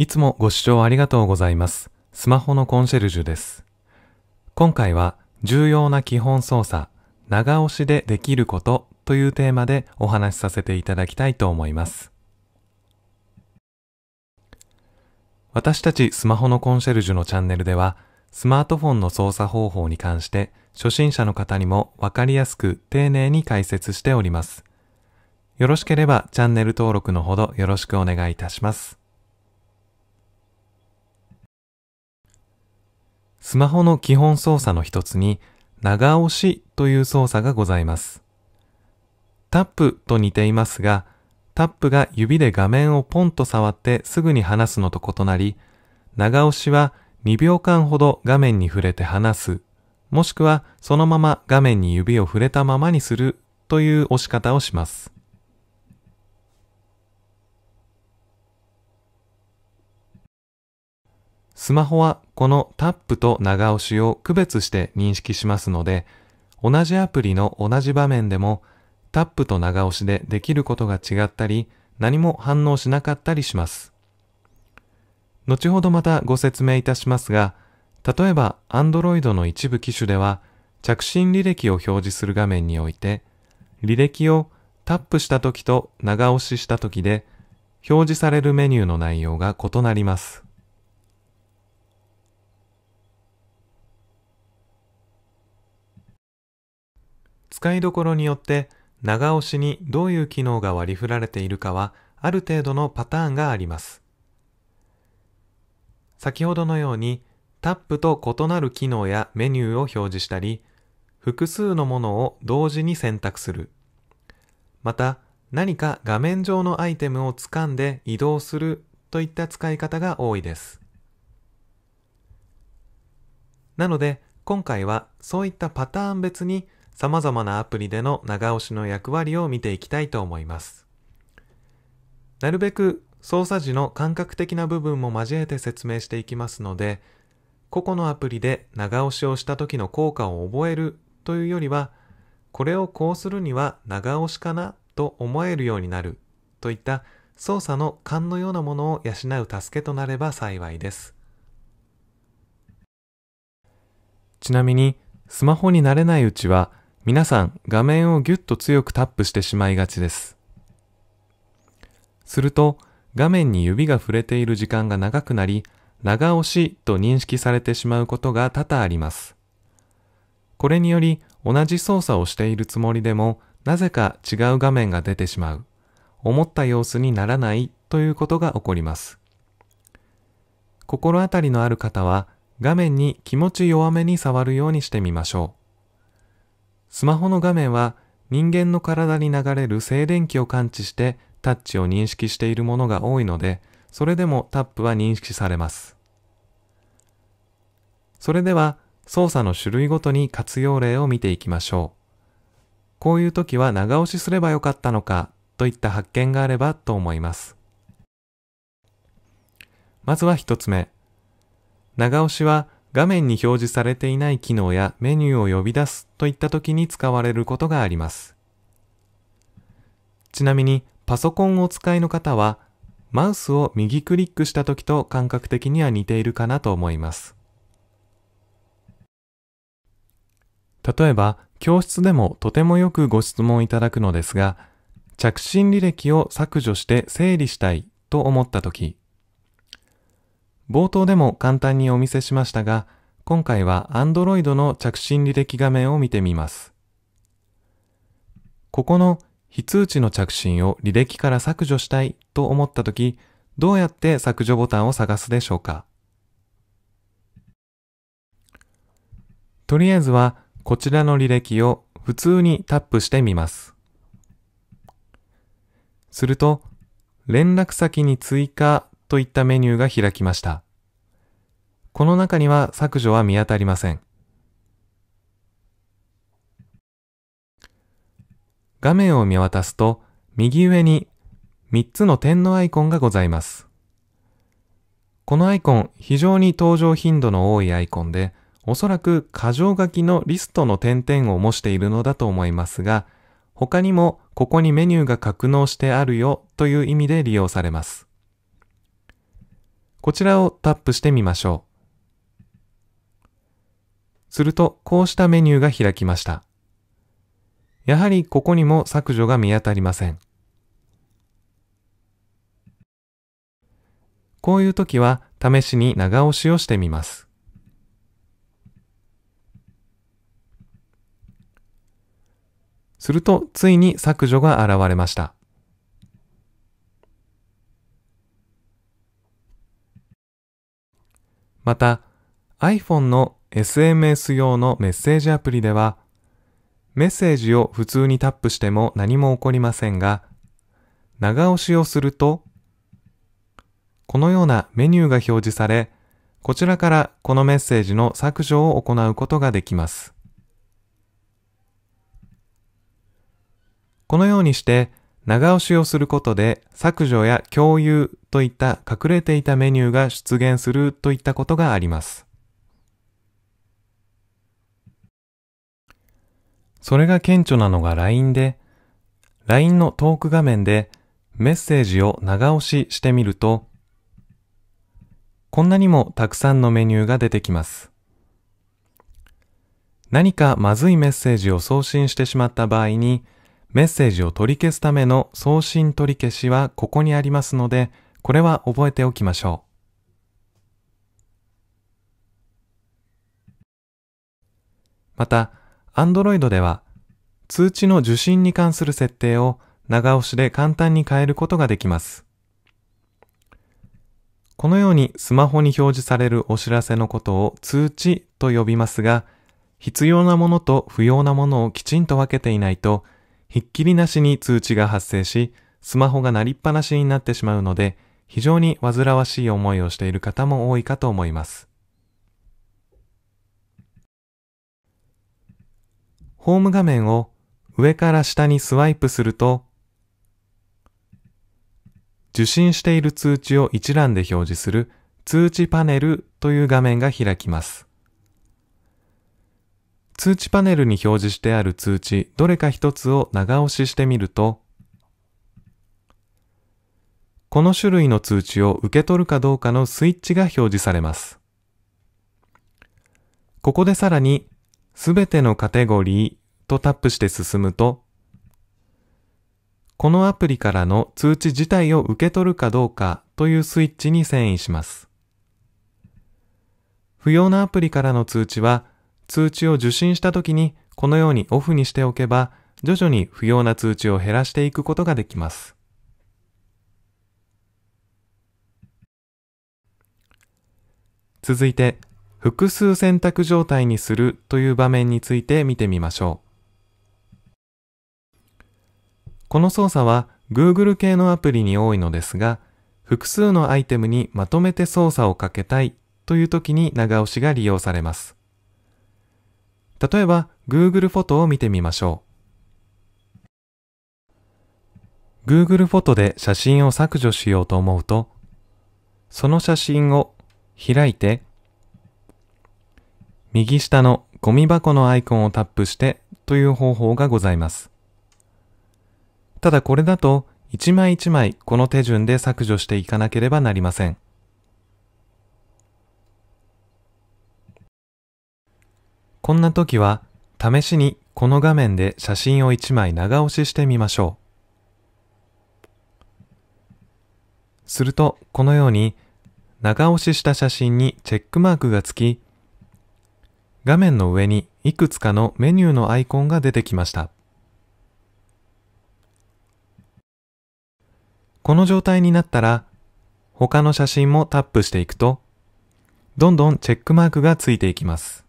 いつもご視聴ありがとうございます。スマホのコンシェルジュです。今回は重要な基本操作、長押しでできることというテーマでお話しさせていただきたいと思います。私たちスマホのコンシェルジュのチャンネルでは、スマートフォンの操作方法に関して初心者の方にもわかりやすく丁寧に解説しております。よろしければチャンネル登録のほどよろしくお願いいたします。スマホの基本操作の一つに、長押しという操作がございます。タップと似ていますが、タップが指で画面をポンと触ってすぐに離すのと異なり、長押しは2秒間ほど画面に触れて離す、もしくはそのまま画面に指を触れたままにするという押し方をします。スマホはこのタップと長押しを区別して認識しますので、同じアプリの同じ場面でもタップと長押しでできることが違ったり、何も反応しなかったりします。後ほどまたご説明いたしますが、例えば Android の一部機種では着信履歴を表示する画面において、履歴をタップした時と長押しした時で表示されるメニューの内容が異なります。使いどころによって長押しにどういう機能が割り振られているかはある程度のパターンがあります。先ほどのようにタップと異なる機能やメニューを表示したり、複数のものを同時に選択する。また何か画面上のアイテムを掴んで移動するといった使い方が多いです。なので今回はそういったパターン別に様々なアプリでの長押しの役割を見ていきたいと思います。なるべく操作時の感覚的な部分も交えて説明していきますので、個々のアプリで長押しをした時の効果を覚えるというよりは、これをこうするには長押しかなと思えるようになるといった操作の勘のようなものを養う助けとなれば幸いです。ちなみに、スマホに慣れないうちは、皆さん画面をぎゅっと強くタップしてしまいがちです。すると画面に指が触れている時間が長くなり、長押しと認識されてしまうことが多々あります。これにより同じ操作をしているつもりでもなぜか違う画面が出てしまう。思った様子にならないということが起こります。心当たりのある方は画面に気持ち弱めに触るようにしてみましょう。スマホの画面は人間の体に流れる静電気を感知してタッチを認識しているものが多いので、それでもタップは認識されます。それでは操作の種類ごとに活用例を見ていきましょう。こういう時は長押しすればよかったのかといった発見があればと思います。まずは一つ目。長押しは画面に表示されていない機能やメニューを呼び出すといった時に使われることがあります。ちなみにパソコンをお使いの方はマウスを右クリックした時と感覚的には似ているかなと思います。例えば教室でもとてもよくご質問いただくのですが着信履歴を削除して整理したいと思った時冒頭でも簡単にお見せしましたが、今回は Android の着信履歴画面を見てみます。ここの非通知の着信を履歴から削除したいと思ったとき、どうやって削除ボタンを探すでしょうかとりあえずは、こちらの履歴を普通にタップしてみます。すると、連絡先に追加といったメニューが開きました。この中には削除は見当たりません。画面を見渡すと、右上に3つの点のアイコンがございます。このアイコン、非常に登場頻度の多いアイコンで、おそらく箇条書きのリストの点々を模しているのだと思いますが、他にもここにメニューが格納してあるよという意味で利用されます。こちらをタップしてみましょう。すると、こうしたメニューが開きました。やはりここにも削除が見当たりません。こういう時は試しに長押しをしてみます。するとついに削除が現れました。また iPhone の SMS 用のメッセージアプリでは、メッセージを普通にタップしても何も起こりませんが、長押しをすると、このようなメニューが表示され、こちらからこのメッセージの削除を行うことができます。このようにして、長押しをすることで削除や共有といった隠れていたメニューが出現するといったことがあります。それが顕著なのが LINE で、LINE のトーク画面でメッセージを長押ししてみると、こんなにもたくさんのメニューが出てきます。何かまずいメッセージを送信してしまった場合に、メッセージを取り消すための送信取り消しはここにありますので、これは覚えておきましょう。また、Android では通知の受信に関する設定を長押しで簡単に変えることができます。このようにスマホに表示されるお知らせのことを通知と呼びますが、必要なものと不要なものをきちんと分けていないと、ひっきりなしに通知が発生し、スマホが鳴りっぱなしになってしまうので、非常に煩わしい思いをしている方も多いかと思います。ホーム画面を上から下にスワイプすると、受信している通知を一覧で表示する通知パネルという画面が開きます。通知パネルに表示してある通知どれか一つを長押ししてみると、この種類の通知を受け取るかどうかのスイッチが表示されます。ここでさらにすべてのカテゴリーとタップして進むと、このアプリからの通知自体を受け取るかどうかというスイッチに遷移します。不要なアプリからの通知は、通知を受信した時にこのようにオフにしておけば、徐々に不要な通知を減らしていくことができます。続いて、複数選択状態にするという場面について見てみましょう。この操作は Google 系のアプリに多いのですが、複数のアイテムにまとめて操作をかけたいという時に長押しが利用されます。例えば Google フォトを見てみましょう。Google フォトで写真を削除しようと思うと、その写真を開いて右下のゴミ箱のアイコンをタップしてという方法がございます。ただこれだと一枚一枚この手順で削除していかなければなりません。こんな時は試しにこの画面で写真を1枚長押ししてみましょう。するとこのように長押しした写真にチェックマークがつき画面の上にいくつかのメニューのアイコンが出てきました。この状態になったら、他の写真もタップしていくと、どんどんチェックマークがついていきます。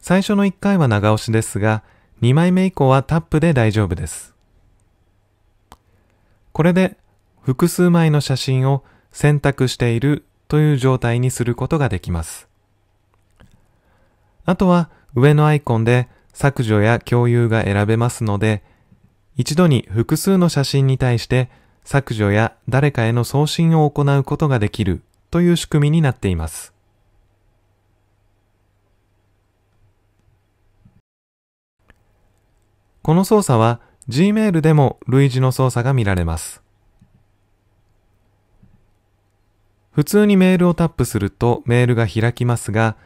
最初の1回は長押しですが、2枚目以降はタップで大丈夫です。これで複数枚の写真を選択しているという状態にすることができます。あとは上のアイコンで削除や共有が選べますので、一度に複数の写真に対して削除や誰かへの送信を行うことができるという仕組みになっています。この操作は Gmail でも類似の操作が見られます。普通にメールをタップするとメールが開きますが、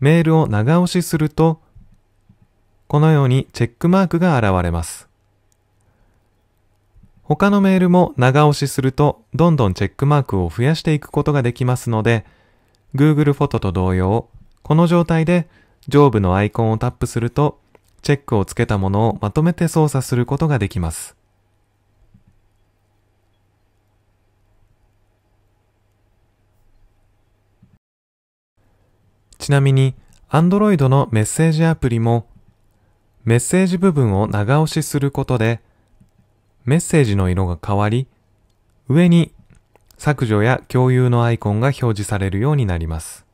メールを長押しすると、このようにチェックマークが現れます。他のメールも長押しすると、どんどんチェックマークを増やしていくことができますので、Google フォトと同様、この状態で上部のアイコンをタップすると、チェックをつけたものをまとめて操作することができます。ちなみに Android のメッセージアプリもメッセージ部分を長押しすることでメッセージの色が変わり上に削除や共有のアイコンが表示されるようになります。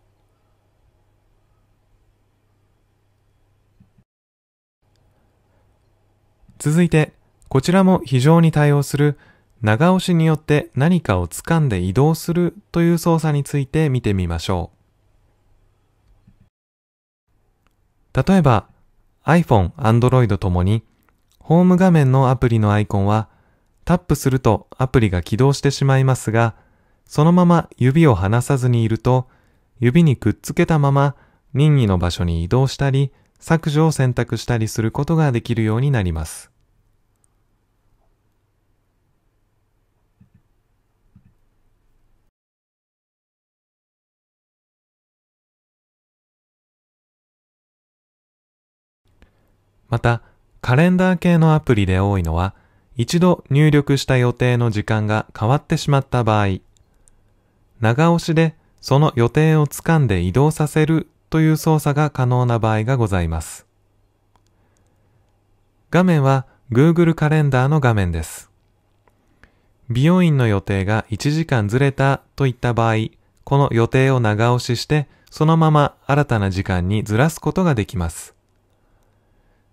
続いて、こちらも非常に対応する長押しによって何かを掴んで移動するという操作について見てみましょう。例えば iPhone、Android ともにホーム画面のアプリのアイコンはタップするとアプリが起動してしまいますが、そのまま指を離さずにいると指にくっつけたまま任意の場所に移動したり削除を選択したりすることができるようになります。また、カレンダー系のアプリで多いのは、一度入力した予定の時間が変わってしまった場合、長押しでその予定をつかんで移動させるという操作が可能な場合がございます。画面は Google カレンダーの画面です。美容院の予定が1時間ずれたといった場合、この予定を長押しして、そのまま新たな時間にずらすことができます。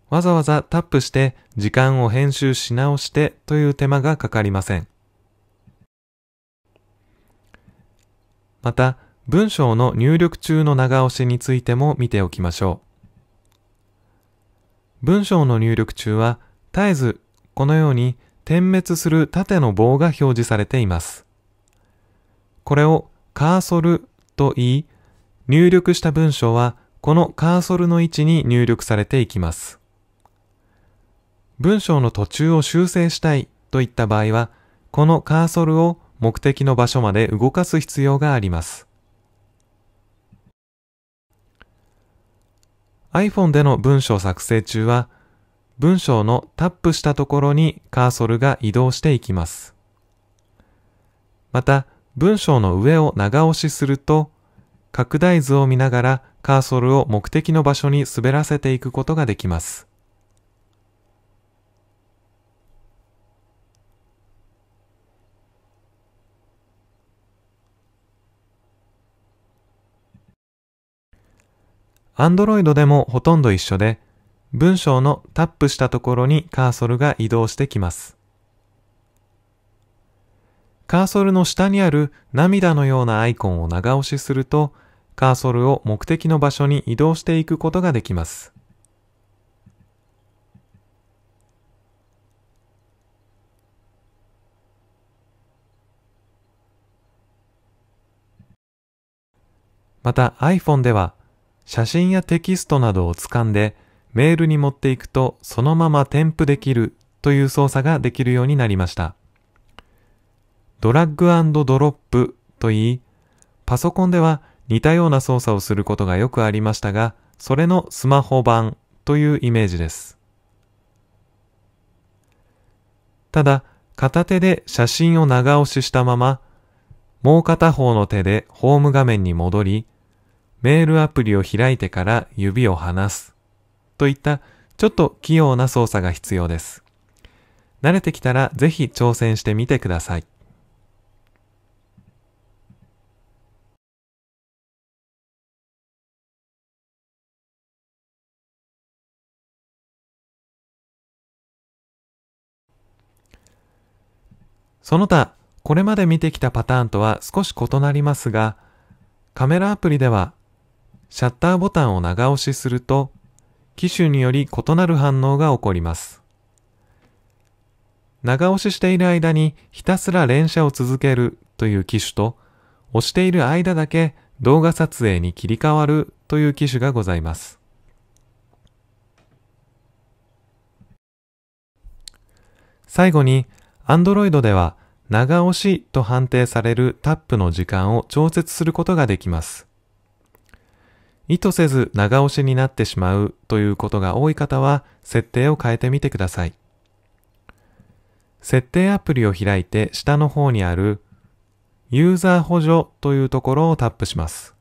わざわざタップして時間を編集し直してという手間がかかりません。また、文章の入力中の長押しについても見ておきましょう。文章の入力中は、絶えずこのように点滅する縦の棒が表示されています。これをカーソルと言い、入力した文章はこのカーソルの位置に入力されていきます。文章の途中を修正したいといった場合は、このカーソルを目的の場所まで動かす必要があります。iPhone での文章作成中は、文章のタップしたところにカーソルが移動していきます。また、文章の上を長押しすると、拡大図を見ながらカーソルを目的の場所に滑らせていくことができます。Android でもほとんど一緒で、文章のタップしたところにカーソルが移動してきます。カーソルの下にある涙のようなアイコンを長押しすると、カーソルを目的の場所に移動していくことができます。また iPhone では写真やテキストなどを掴んでメールに持っていくとそのまま添付できるという操作ができるようになりました。ドラッグドロップといい、パソコンでは似たような操作をすることがよくありましたが、それのスマホ版というイメージです。ただ、片手で写真を長押ししたまま、もう片方の手でホーム画面に戻り、メールアプリを開いてから指を離すといったちょっと器用な操作が必要です。慣れてきたらぜひ挑戦してみてください。その他、これまで見てきたパターンとは少し異なりますが、カメラアプリではシャッターボタンを長押しすると、機種により異なる反応が起こります。長押ししている間にひたすら連射を続けるという機種と、押している間だけ動画撮影に切り替わるという機種がございます。最後に、Android では長押しと判定されるタップの時間を調節することができます。意図せず長押しになってしまうということが多い方は設定を変えてみてください。設定アプリを開いて下の方にあるユーザー補助というところをタップします。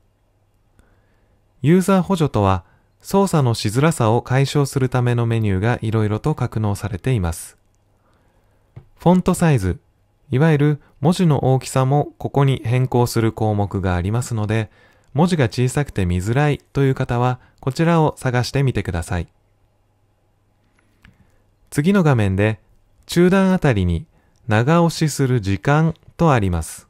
ユーザー補助とは操作のしづらさを解消するためのメニューがいろいろと格納されています。フォントサイズ、いわゆる文字の大きさもここに変更する項目がありますので、文字が小さくて見づらいという方は、こちらを探してみてください。次の画面で、中段あたりに長押しする時間とあります。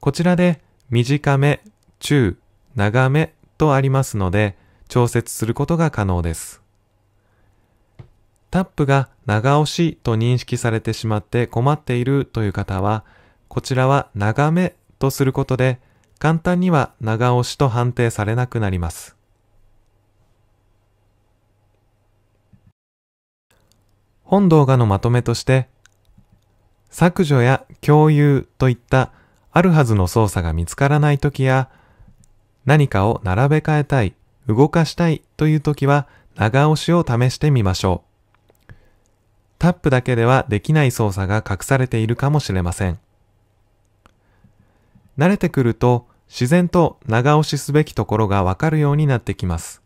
こちらで短め、中、長めとありますので、調節することが可能です。タップが長押しと認識されてしまって困っているという方は、こちらは長めとすることで、簡単には長押しと判定されなくなります。本動画のまとめとして、削除や共有といったあるはずの操作が見つからない時や、何かを並べ替えたい、動かしたいという時は長押しを試してみましょう。タップだけではできない操作が隠されているかもしれません。慣れてくると自然と長押しすべきところがわかるようになってきます。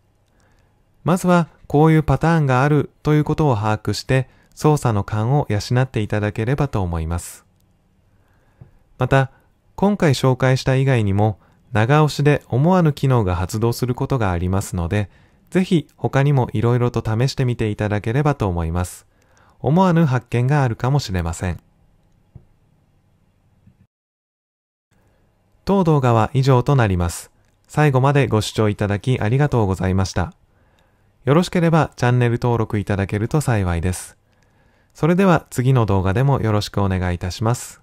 まずはこういうパターンがあるということを把握して操作の勘を養っていただければと思います。また、今回紹介した以外にも長押しで思わぬ機能が発動することがありますので、ぜひ他にも色々と試してみていただければと思います。思わぬ発見があるかもしれません。当動画は以上となります。最後までご視聴いただきありがとうございました。よろしければチャンネル登録いただけると幸いです。それでは次の動画でもよろしくお願いいたします。